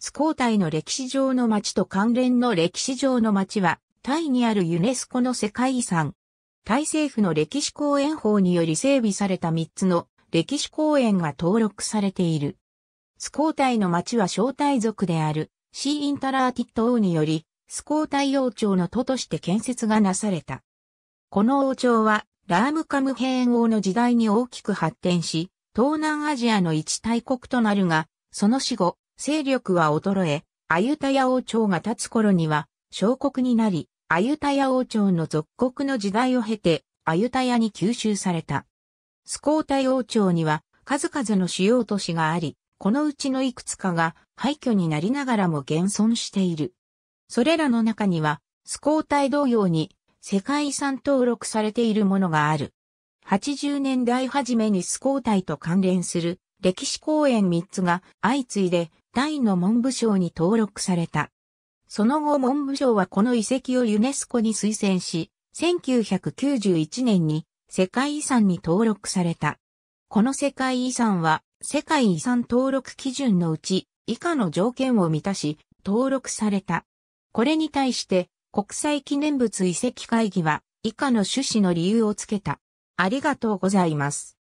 スコータイの歴史上の町と関連の歴史上の町は、タイにあるユネスコの世界遺産。タイ政府の歴史公園法により整備された3つの歴史公園が登録されている。スコータイの町は招待族であるシー・インタラーティット王により、スコータイ王朝の都として建設がなされた。この王朝は、ラームカムヘーン王の時代に大きく発展し、東南アジアの一大国となるが、その死後、勢力は衰え、アユタヤ王朝が立つ頃には、小国になり、アユタヤ王朝の属国の時代を経て、アユタヤに吸収された。スコータイ王朝には、数々の主要都市があり、このうちのいくつかが廃墟になりながらも現存している。それらの中には、スコータイ同様に世界遺産登録されているものがある。80年代初めにスコータイと関連する歴史公園3つが相次いで大の文部省に登録された。その後文部省はこの遺跡をユネスコに推薦し、1991年に世界遺産に登録された。この世界遺産は世界遺産登録基準のうち以下の条件を満たし登録された。これに対して国際記念物遺跡会議は以下の趣旨の理由をつけた。ありがとうございます。